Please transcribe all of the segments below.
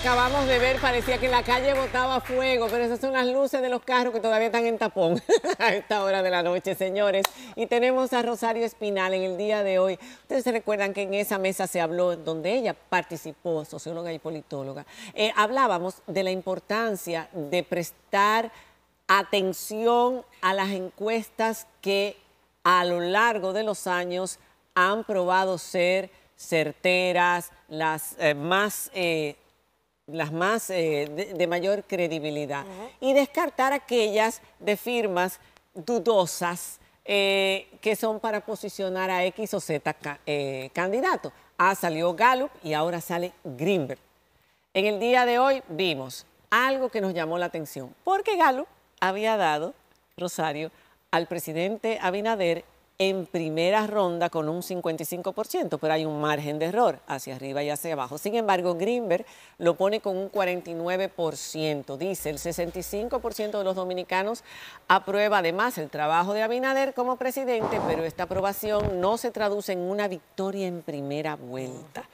acabamos de ver parecía que la calle botaba fuego, pero esas son las luces de los carros que todavía están en tapón a esta hora de la noche, señores. Y tenemos a Rosario Espinal en el día de hoy. Ustedes se recuerdan que en esa mesa se habló, donde ella participó, socióloga y politóloga, eh, hablábamos de la importancia de prestar atención a las encuestas que a lo largo de los años han probado ser certeras, las eh, más eh, las más eh, de, mayor credibilidad y descartar aquellas de firmas dudosas eh, que son para posicionar a X o Z eh, candidato. Ah, salió Gallup y ahora sale Greenberg. En el día de hoy vimos algo que nos llamó la atención, porque Gallup había dado, Rosario, al presidente Abinader en primera ronda con un 55%, pero hay un margen de error hacia arriba y hacia abajo. Sin embargo, Greenberg lo pone con un 49%. Dice, el 65% de los dominicanos aprueba además el trabajo de Abinader como presidente, pero esta aprobación no se traduce en una victoria en primera vuelta.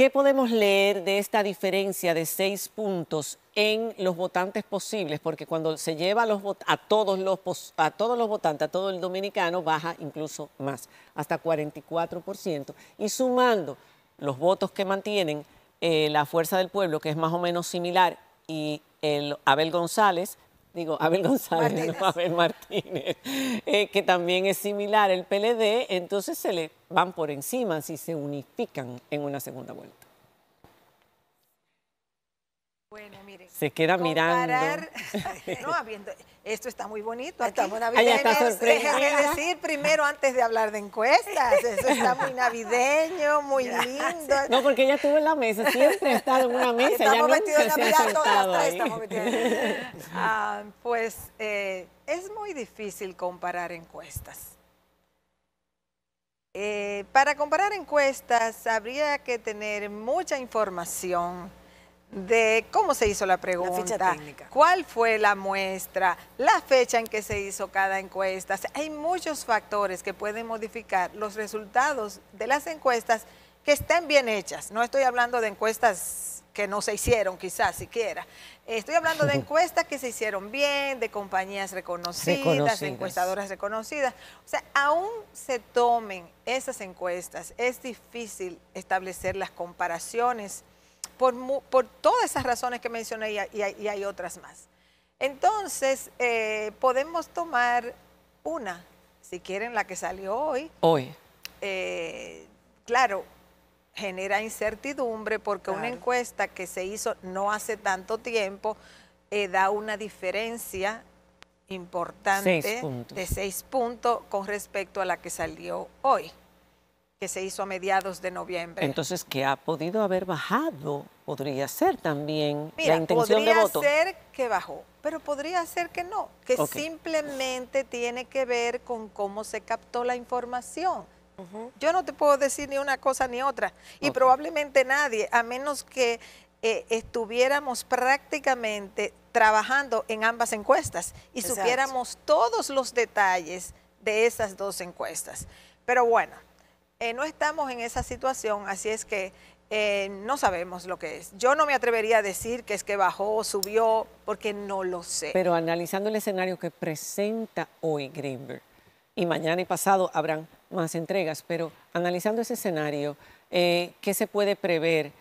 ¿Qué podemos leer de esta diferencia de seis puntos en los votantes posibles? Porque cuando se lleva a, todos, los, a todos los votantes, a todo el dominicano, baja incluso más, hasta 44%. Y sumando los votos que mantienen eh, la Fuerza del Pueblo, que es más o menos similar, y el Abel González, digo, Abel González, No, Abel Martínez, eh, que también es similar el PLD, entonces se le van por encima si se unifican en una segunda vuelta. Bueno, mire. Se queda mirando. no, esto está muy bonito. Aquí, estamos navideños. déjame decir primero antes de hablar de encuestas. Eso está muy navideño, muy lindo. No, porque ella estuvo en la mesa, siempre estado en una mesa. Estamos ya metidos en Navidad, todas las estamos metidos ah, Pues eh, es muy difícil comparar encuestas. Eh, para comparar encuestas habría que tener mucha información de cómo se hizo la pregunta, cuál fue la muestra, la fecha en que se hizo cada encuesta. hay muchos factores que pueden modificar los resultados de las encuestas que estén bien hechas. No estoy hablando de encuestas que no se hicieron quizás siquiera. Estoy hablando de encuestas que se hicieron bien, de compañías reconocidas, reconocidas. de encuestadoras reconocidas. O sea, aún se tomen esas encuestas, es difícil establecer las comparaciones por, todas esas razones que mencioné y, hay otras más. Entonces, eh, podemos tomar una, si quieren, la que salió hoy. Hoy. Eh, claro, genera incertidumbre porque una encuesta que se hizo no hace tanto tiempo eh, da una diferencia importante de seis puntos con respecto a la que salió hoy que se hizo a mediados de noviembre. Entonces, ¿qué ha podido haber bajado, podría ser también la intención de voto. Podría ser que bajó, pero podría ser que no, que simplemente tiene que ver con cómo se captó la información. Yo no te puedo decir ni una cosa ni otra, y probablemente nadie, a menos que eh, estuviéramos prácticamente trabajando en ambas encuestas y supiéramos todos los detalles de esas dos encuestas. Pero bueno, eh, no estamos en esa situación, así es que eh, no sabemos lo que es. Yo no me atrevería a decir que es que bajó, o subió, porque no lo sé. Pero analizando el escenario que presenta hoy Greenberg, y mañana y pasado habrán más entregas, pero analizando ese escenario, eh, ¿qué se puede prever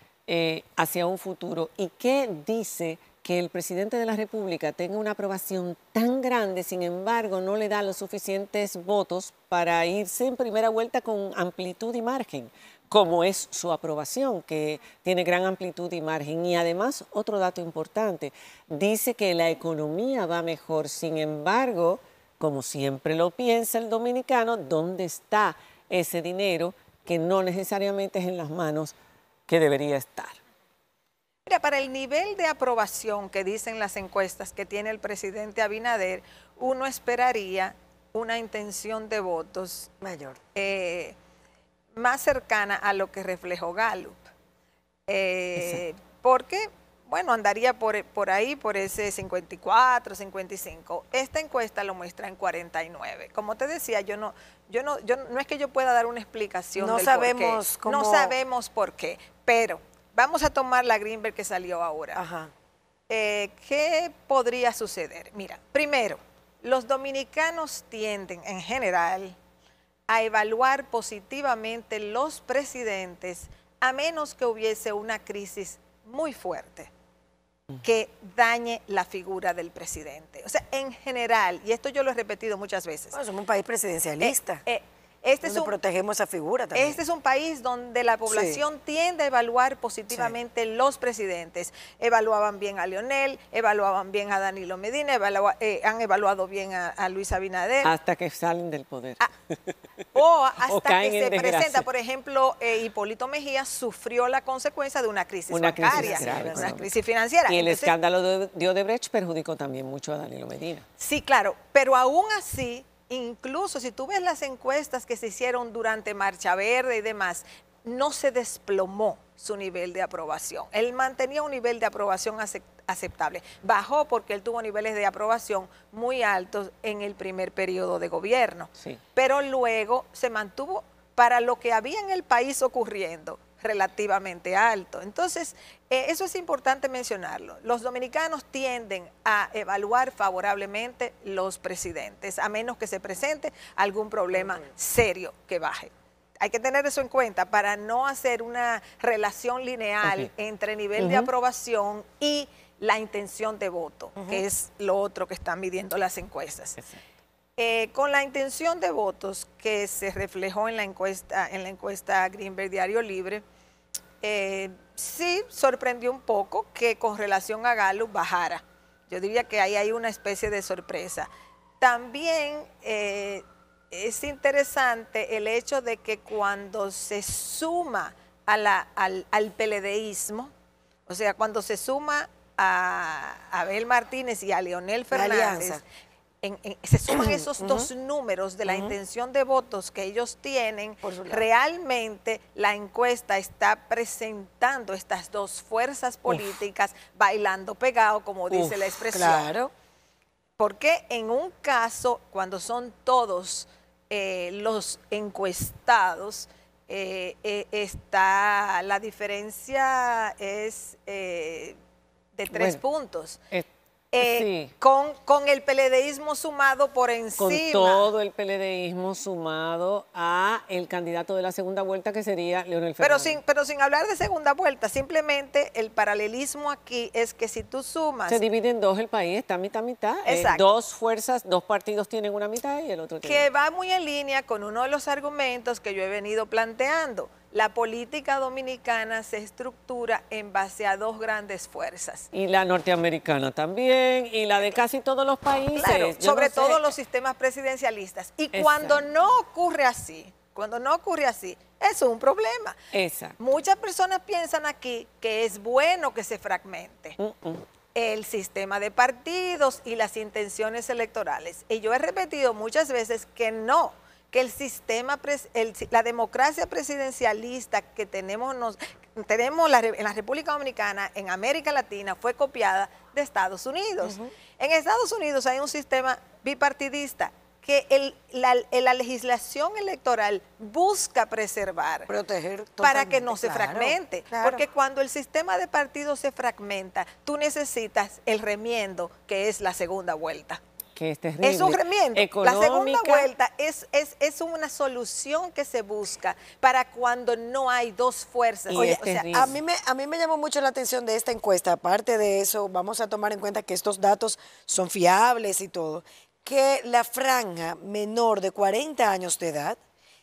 hacia un futuro y qué dice que el presidente de la República tenga una aprobación tan grande, sin embargo, no le da los suficientes votos para irse en primera vuelta con amplitud y margen, como es su aprobación, que tiene gran amplitud y margen. Y además, otro dato importante, dice que la economía va mejor, sin embargo, como siempre lo piensa el dominicano, ¿dónde está ese dinero que no necesariamente es en las manos que debería estar? Mira, para el nivel de aprobación que dicen las encuestas que tiene el presidente Abinader, uno esperaría una intención de votos mayor, eh, más cercana a lo que reflejó Gallup. Eh, porque, bueno, andaría por, por ahí, por ese 54, 55. Esta encuesta lo muestra en 49. Como te decía, yo no, yo no, yo no es que yo pueda dar una explicación. No del sabemos Cómo... No sabemos por qué, pero vamos a tomar la Greenberg que salió ahora. Eh, ¿Qué podría suceder? Mira, primero, los dominicanos tienden en general a evaluar positivamente los presidentes a menos que hubiese una crisis muy fuerte que dañe la figura del presidente. O sea, en general, y esto yo lo he repetido muchas veces. somos un país presidencialista. Eh, eh, este es un, protegemos esa figura también. Este es un país donde la población tiende a evaluar positivamente los presidentes. Evaluaban bien a Leonel, evaluaban bien a Danilo Medina, eh, han evaluado bien a, Luis Abinader. Hasta que salen del poder. Ah, o hasta que se presenta. Por ejemplo, eh, Hipólito Mejía sufrió la consecuencia de una crisis bancaria, crisis una crisis financiera. Y el escándalo de, de Odebrecht perjudicó también mucho a Danilo Medina. Sí, claro, pero aún así Incluso si tú ves las encuestas que se hicieron durante Marcha Verde y demás, no se desplomó su nivel de aprobación. Él mantenía un nivel de aprobación aceptable. Bajó porque él tuvo niveles de aprobación muy altos en el primer periodo de gobierno. Pero luego se mantuvo para lo que había en el país ocurriendo, relativamente alto. Entonces, eh, eso es importante mencionarlo. Los dominicanos tienden a evaluar favorablemente los presidentes, a menos que se presente algún problema serio que baje. Hay que tener eso en cuenta para no hacer una relación lineal entre nivel de aprobación y la intención de voto, que es lo otro que están midiendo las encuestas. Eh, con la intención de votos que se reflejó en la encuesta, en la encuesta Greenberg Diario Libre, eh, sí sorprendió un poco que con relación a Galo bajara. Yo diría que ahí hay una especie de sorpresa. También eh, es interesante el hecho de que cuando se suma al, al, peledeísmo, o sea, cuando se suma a Abel Martínez y a Leonel Fernández, se suman esos dos números de la intención de votos que ellos tienen, realmente la encuesta está presentando estas dos fuerzas políticas bailando pegado, como dice la expresión. Claro. Porque en un caso, cuando son todos eh, los encuestados, eh, eh, está la diferencia es de tres puntos. Eh, con, con, el peledeísmo sumado por encima. Con todo el peledeísmo sumado a el candidato de la segunda vuelta que sería Leonel Fernández. Pero sin, pero sin hablar de segunda vuelta, simplemente el paralelismo aquí es que si tú sumas... Se divide en dos el país, está mitad, mitad. Eh, Exacto. dos fuerzas, dos partidos tienen una mitad y el otro tiene Que va muy en línea con uno de los argumentos que yo he venido planteando la política dominicana se estructura en base a dos grandes fuerzas. Y la norteamericana también, y la de casi todos los países. sobre todo los sistemas presidencialistas. Y cuando no ocurre así, cuando no ocurre así, es un problema. Muchas personas piensan aquí que es bueno que se fragmente. Mm, mm. el sistema de partidos y las intenciones electorales. Y yo he repetido muchas veces que no, que el sistema, la democracia presidencialista que tenemos, nos, tenemos en la República Dominicana, en América Latina, fue copiada de Estados Unidos. En Estados Unidos hay un sistema bipartidista que la, legislación electoral busca preservar. Proteger. Para que no se fragmente. Porque cuando el sistema de partidos se fragmenta, tú necesitas el remiendo, que es la segunda vuelta que este es un La segunda vuelta es, es, una solución que se busca para cuando no hay dos fuerzas. a, mí me, a mí me llamó mucho la atención de esta encuesta. Aparte de eso, vamos a tomar en cuenta que estos datos son fiables y todo. Que la franja menor de 40 años de edad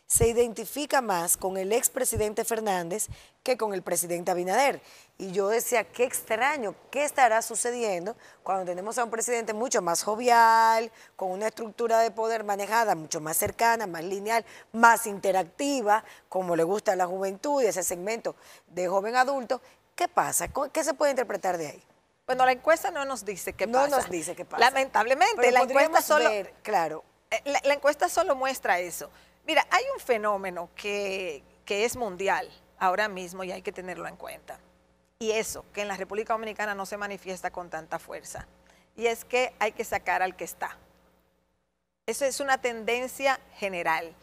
se identifica más con el expresidente Fernández que con el presidente Abinader. Y yo decía, qué extraño, qué estará sucediendo cuando tenemos a un presidente mucho más jovial, con una estructura de poder manejada mucho más cercana, más lineal, más interactiva, como le gusta a la juventud y ese segmento de joven adulto. ¿Qué pasa? ¿Qué se puede interpretar de ahí? Bueno, la encuesta no nos dice qué pasa. No nos dice qué pasa. Lamentablemente, la encuesta solo... claro. Eh, la, encuesta solo muestra eso, Mira, hay un fenómeno que, es mundial ahora mismo y hay que tenerlo en cuenta. Y eso, que en la República Dominicana no se manifiesta con tanta fuerza. Y es que hay que sacar al que está. Eso es una tendencia general.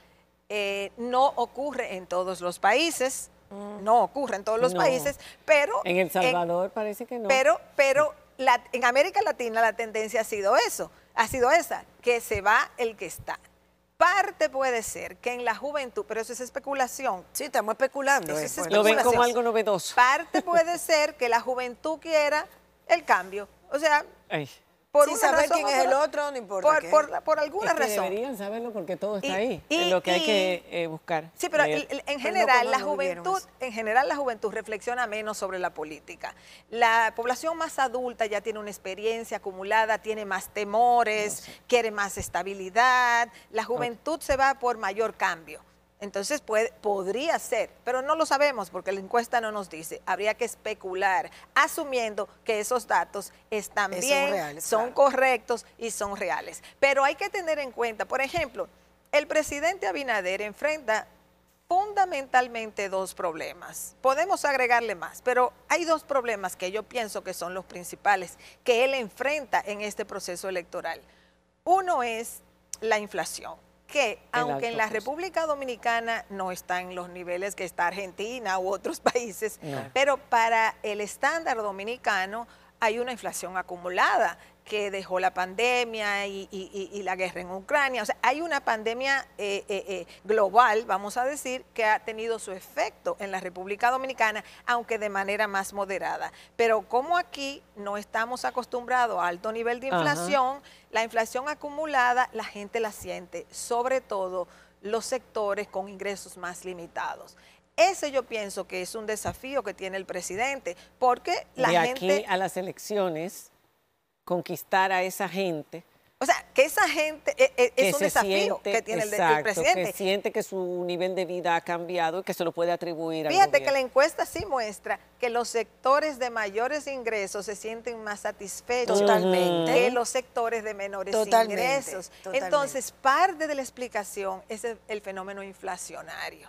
Eh, no ocurre en todos los países, mm. no ocurre en todos los países, pero... En El Salvador parece que no. Pero, pero en América Latina la tendencia ha sido eso, ha sido esa, que se va el que está parte puede ser que en la juventud, pero eso es especulación. Sí, estamos especulando. es eh, Lo ven como algo novedoso. Parte puede ser que la juventud quiera el cambio. O sea, por Sin saber quién es el otro, no importa. Por, qué. por, por alguna razón. Deberían saberlo porque todo está ahí, y, es lo que hay que eh, buscar. Sí, pero en pues general, la juventud, en general la juventud reflexiona menos sobre la política. La población más adulta ya tiene una experiencia acumulada, tiene más temores, quiere más estabilidad. La juventud se va por mayor cambio. Entonces podría ser, pero no lo sabemos porque la encuesta no nos dice. Habría que especular, asumiendo que esos datos están bien, son, correctos y son reales. Pero hay que tener en cuenta, por ejemplo, el presidente Abinader enfrenta fundamentalmente dos problemas. Podemos agregarle más, pero hay dos problemas que yo pienso que son los principales que él enfrenta en este proceso electoral. Uno es la inflación que, aunque en la República Dominicana no están los niveles que está Argentina u otros países, pero para el estándar dominicano, hay una inflación acumulada que dejó la pandemia y, la guerra en Ucrania. O sea, hay una pandemia eh, eh, eh, global, vamos a decir, que ha tenido su efecto en la República Dominicana, aunque de manera más moderada. Pero como aquí no estamos acostumbrados a alto nivel de inflación, la inflación acumulada la gente la siente, sobre todo los sectores con ingresos más limitados. Ese yo pienso que es un desafío que tiene el presidente, porque la de aquí a las elecciones, conquistar a esa gente... O sea, que esa gente eh, eh, es, un desafío que tiene el, presidente. Que siente que su nivel de vida ha cambiado y que se lo puede atribuir a Fíjate que la encuesta sí muestra que los sectores de mayores ingresos se sienten más satisfechos que los sectores de menores ingresos. Entonces, parte de la explicación es el fenómeno inflacionario.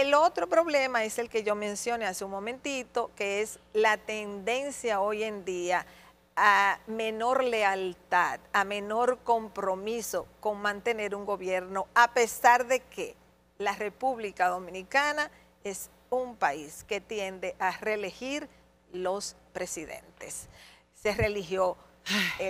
El otro problema es el que yo mencioné hace un momentito, que es la tendencia hoy en día a menor lealtad, a menor compromiso con mantener un gobierno, a pesar de que la República Dominicana es un país que tiende a reelegir los presidentes. Se religió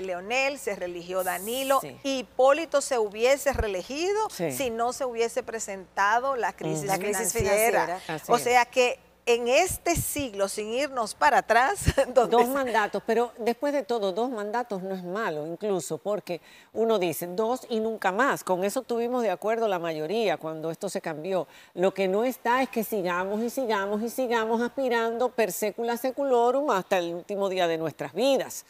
Leonel, se religió Danilo, y Hipólito se hubiese reelegido si no se hubiese presentado la crisis, financiera. o sea que en este siglo, sin irnos para atrás. Dos mandatos, pero después de todo, dos mandatos no es malo, incluso, porque uno dice dos y nunca más. Con eso tuvimos de acuerdo la mayoría cuando esto se cambió. Lo que no está es que sigamos y sigamos y sigamos aspirando per secula seculorum hasta el último día de nuestras vidas.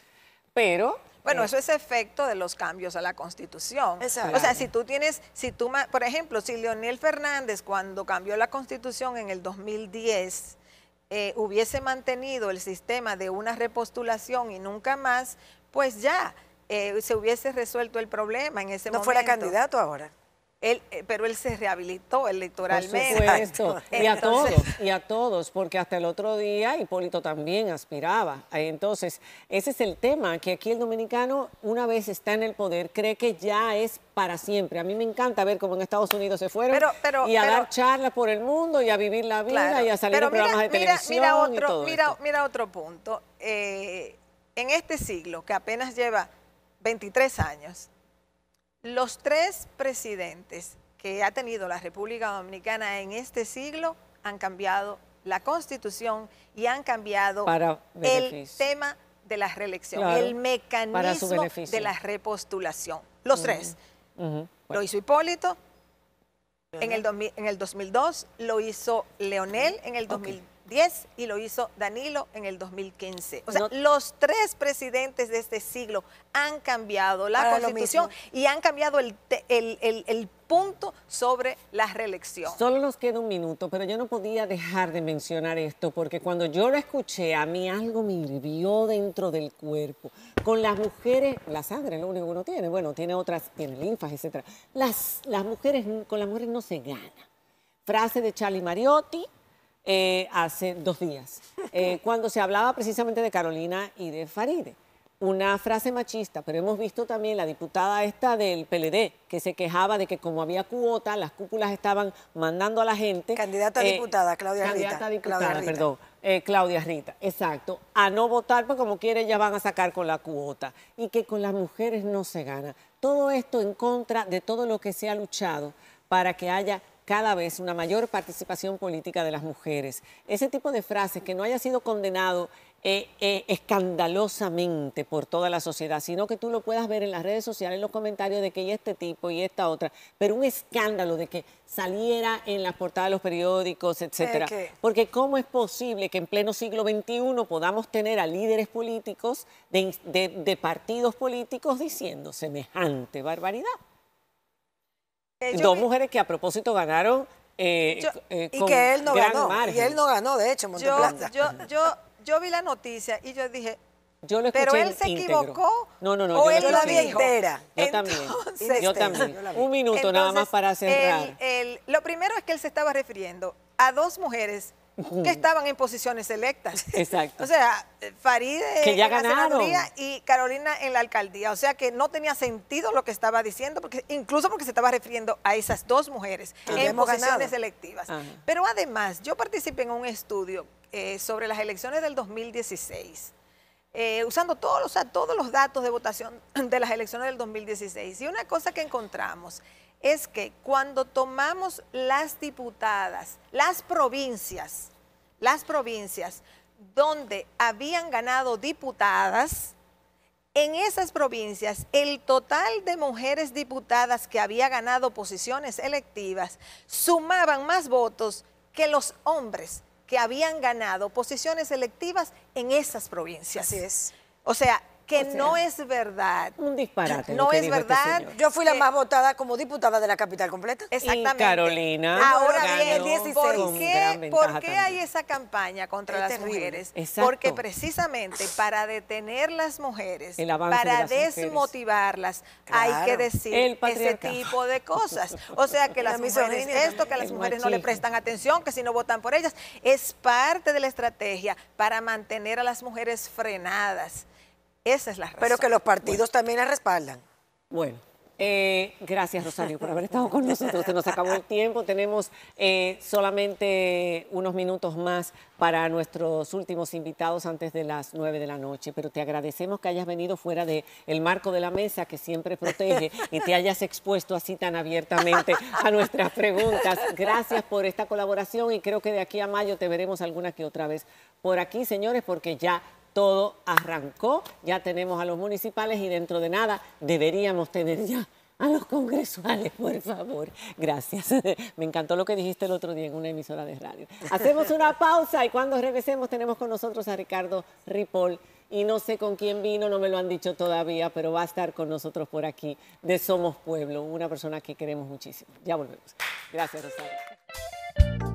Bueno, eh, eso es efecto de los cambios a la Constitución. O sea, si tú tienes, si tú, por ejemplo, si Leonel Fernández cuando cambió la Constitución en el 2010 eh, hubiese mantenido el sistema de una repostulación y nunca más, pues ya eh, se hubiese resuelto el problema en ese momento. No fuera candidato ahora. Eh, pero él se rehabilitó electoralmente. Por supuesto, y a todos, y a todos, porque hasta el otro día Hipólito también aspiraba. Entonces, ese es el tema, que aquí el dominicano, una vez está en el poder, cree que ya es para siempre. A mí me encanta ver cómo en Estados Unidos se fueron y a dar charlas por el mundo y a vivir la vida y a salir en programas de televisión. Mira otro, mira, mira otro punto. Eh, en este siglo, que apenas lleva 23 años, los tres presidentes que ha tenido la República Dominicana en este siglo han cambiado la constitución y han cambiado el tema de la reelección, el mecanismo de la repostulación. Los tres. Lo hizo Hipólito en el, 2002, lo hizo Leonel en el okay y lo hizo Danilo en el 2015. O sea, los tres presidentes de este siglo han cambiado la constitución y han cambiado el, punto sobre la reelección. Solo nos queda un minuto, pero yo no podía dejar de mencionar esto porque cuando yo lo escuché, a mí algo me hirvió dentro del cuerpo. Con las mujeres, la sangre es lo único que uno tiene, bueno, tiene otras, tiene linfas, etcétera. Las, las mujeres, con las mujeres no se gana. Frase de Charlie Mariotti, eh, hace dos días, eh, cuando se hablaba precisamente de Carolina y de Faride. Una frase machista, pero hemos visto también la diputada esta del PLD, que se quejaba de que como había cuota, las cúpulas estaban mandando a la gente... Candidata a eh, diputada, Claudia candidata diputada, perdón. Claudia Rita, exacto, a no votar, pues como quiere ya van a sacar con la cuota y que con las mujeres no se gana. Todo esto en contra de todo lo que se ha luchado para que haya cada vez una mayor participación política de las mujeres. Ese tipo de frases que no haya sido condenado eh, eh, escandalosamente por toda la sociedad, sino que tú lo puedas ver en las redes sociales, en los comentarios de que hay este tipo y esta otra, pero un escándalo de que saliera en las portadas de los periódicos, etcétera. Porque cómo es posible que en pleno siglo XXI podamos tener a líderes políticos de partidos políticos diciendo semejante barbaridad. Eh, dos mujeres que a propósito ganaron. Eh, eh, y que él no ganó. Y él no ganó, de hecho, Yo, yo, yo, vi la noticia y yo dije, yo Pero él se equivocó. No, no, no. O yo él la vi entera. Yo también. Yo también. Un minuto nada más para cerrar. lo primero es que él se estaba refiriendo a dos mujeres que estaban en posiciones electas. Exacto. O sea, Faride eh, que en la y Carolina en la alcaldía. O sea que no tenía sentido lo que estaba diciendo, porque incluso porque se estaba refiriendo a esas dos mujeres ah. en posiciones electivas. Pero además, yo participé en un estudio eh, sobre las elecciones del 2016. Eh, usando todos, todos los datos de votación de las elecciones del 2016. Y una cosa que encontramos es que cuando tomamos las diputadas, las provincias, las provincias donde habían ganado diputadas, en esas provincias el total de mujeres diputadas que había ganado posiciones electivas sumaban más votos que los hombres que habían ganado posiciones electivas en esas provincias. Así es. O sea, que no es verdad. Un disparate. No es este verdad. Yo fui la más votada como diputada de la capital completa. Exactamente. Carolina. Ahora bien, ¿Por qué, hay esa campaña contra las mujeres? Porque precisamente para detener las mujeres, para desmotivarlas, hay que decir ese tipo de cosas. O sea, que las mujeres esto, que las mujeres no le prestan atención, que si no votan por ellas, es parte de la estrategia para mantener a las mujeres frenadas. Esa es la razón. Pero que los partidos también la respaldan. Bueno. Eh, gracias, Rosario, por haber estado con nosotros. Se nos acabó el tiempo. Tenemos eh, solamente unos minutos más para nuestros últimos invitados antes de las nueve de la noche, pero te agradecemos que hayas venido fuera del marco de la mesa que siempre protege y te hayas expuesto así tan abiertamente a nuestras preguntas. Gracias por esta colaboración y creo que de aquí a mayo te veremos alguna que otra vez por aquí, señores, porque ya todo arrancó, ya tenemos a los municipales y dentro de nada deberíamos tener ya a los congresuales, por favor. Gracias. Me encantó lo que dijiste el otro día en una emisora de radio. Hacemos una pausa y cuando regresemos tenemos con nosotros a Ricardo Ripoll. Y no sé con quién vino, no me lo han dicho todavía, pero va a estar con nosotros por aquí de Somos Pueblo, una persona que queremos muchísimo. Ya volvemos. Gracias, Rosario.